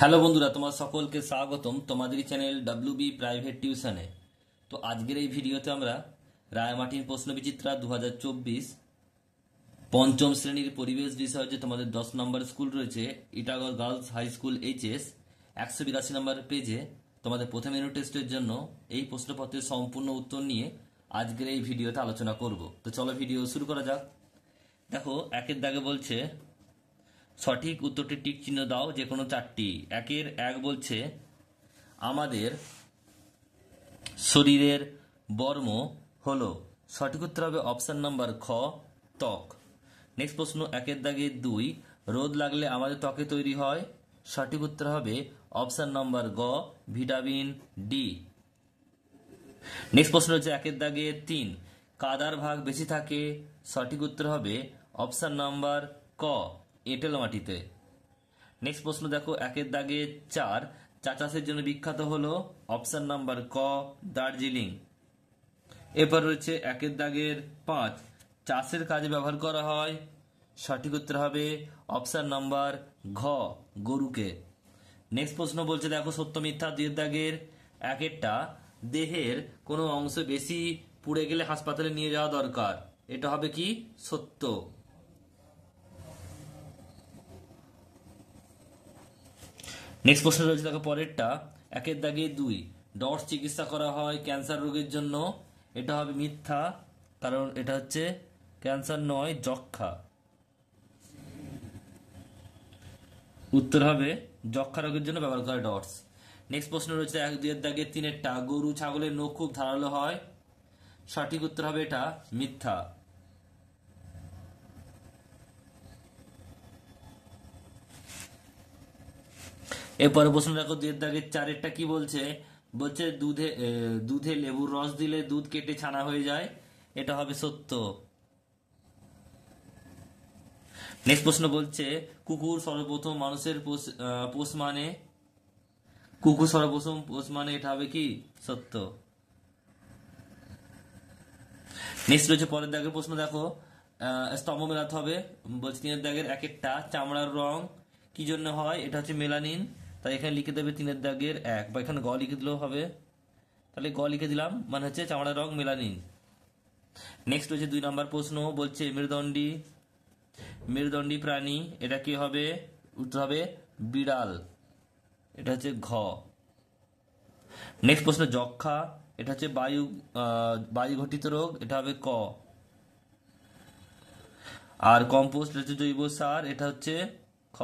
hello বন্ধুরা তোমার সকলকে স্বাগতম তোমাদেরই চ্যানেল ডাব্লু বি প্রাইভেট টিউশনে তো আজকের এই ভিডিওতে আমরা রায়মাটির প্রশ্নবিচিত্রা দু হাজার চব্বিশ পঞ্চম শ্রেণীর পরিবেশ বিষয় যে তোমাদের দশ নম্বর স্কুল রয়েছে Itagar girls high school H S একশো বিরাশি নম্বর পেজে তোমাদের প্রথম ইউনিট টেস্টের জন্য এই প্রশ্নপত্রের সম্পূর্ণ উত্তর নিয়ে আজকের এই ভিডিওতে আলোচনা করব তো চলো ভিডিও শুরু করা যাক দেখো একের দাগে বলছে সঠিক উত্তরটি টিক চিহ্ন দাও যে কোনো চারটি একের এক বলছে আমাদের শরীরের বর্ম হল সঠিক উত্তর হবে অপশান নাম্বার খ ত্বক নেক্সট প্রশ্ন একের দাগে দুই রোদ লাগলে আমাদের ত্বকে তৈরি হয় সঠিক উত্তর হবে অপশান নাম্বার গ ভিটামিন ডি নেক্সট প্রশ্ন হচ্ছে একের দাগে তিন কাদার ভাগ বেশি থাকে সঠিক উত্তর হবে অপশান নাম্বার ক এঁটেল মাটিতে নেক্সট প্রশ্ন দেখো একের দাগে চার চা চাষের জন্য বিখ্যাত হলো অপশান নাম্বার ক দার্জিলিং এরপর রয়েছে একের দাগের পাঁচ চাষের কাজে ব্যবহার করা হয় সঠিক উত্তর হবে অপশান নাম্বার ঘ গরুকে নেক্সট প্রশ্ন বলছে দেখো সত্য মিথ্যা দুয়ের দাগের একেরটা দেহের কোনো অংশ বেশি পুড়ে গেলে হাসপাতালে নিয়ে যাওয়া দরকার এটা হবে কি সত্য নেক্সট প্রশ্ন রয়েছে দেখো পরেরটা একের দাগে দুই ডট চিকিৎসা করা হয় ক্যান্সার রোগের জন্য এটা হবে মিথ্যা কারণ এটা হচ্ছে ক্যান্সার নয় যক্ষা উত্তর হবে যক্ষা রোগের জন্য ব্যবহার করা ডটস নেক্সট প্রশ্ন রয়েছে এক দুয়ের দাগে তিনেরটা গরু ছাগলের নখ খুব ধারালো হয় সঠিক উত্তর হবে এটা মিথ্যা এরপরে প্রশ্ন দেখো দেড় দাগের চারেরটা কি বলছে বলছে দুধে দুধে লেবুর রস দিলে দুধ কেটে ছানা হয়ে যায় এটা হবে সত্য নেক্সট প্রশ্ন বলছে কুকুর সর্বপ্রথম মানুষের পোষ মানে কুকুর সর্বপ্রথম পোষ মানে এটা হবে কি সত্য নেক্সট রয়েছে পরের দাগের প্রশ্ন দেখো স্তম্ভ মেলাতে হবে বলছে তিনের দাগের এক একটা চামড়ার রং কি জন্য হয় এটা হচ্ছে মেলানিন তাই এখানে লিখে দেবে তিনের দাগের এক বা এখানে গ লিখে দিলেও হবে তাহলে গ লিখে দিলাম মানে হচ্ছে চামড়ার রং মেলানিন নেক্সট হচ্ছে দুই নম্বর প্রশ্ন বলছে মেরুদণ্ডী মেরুদণ্ডী প্রাণী এটা কি হবে উত্তর হবে বিড়াল এটা হচ্ছে ঘ নেক্সট প্রশ্ন যক্ষা এটা হচ্ছে বায়ু বায়ু ঘটিত রোগ এটা হবে ক আর কম্পোস্ট হচ্ছে জৈব সার এটা হচ্ছে খ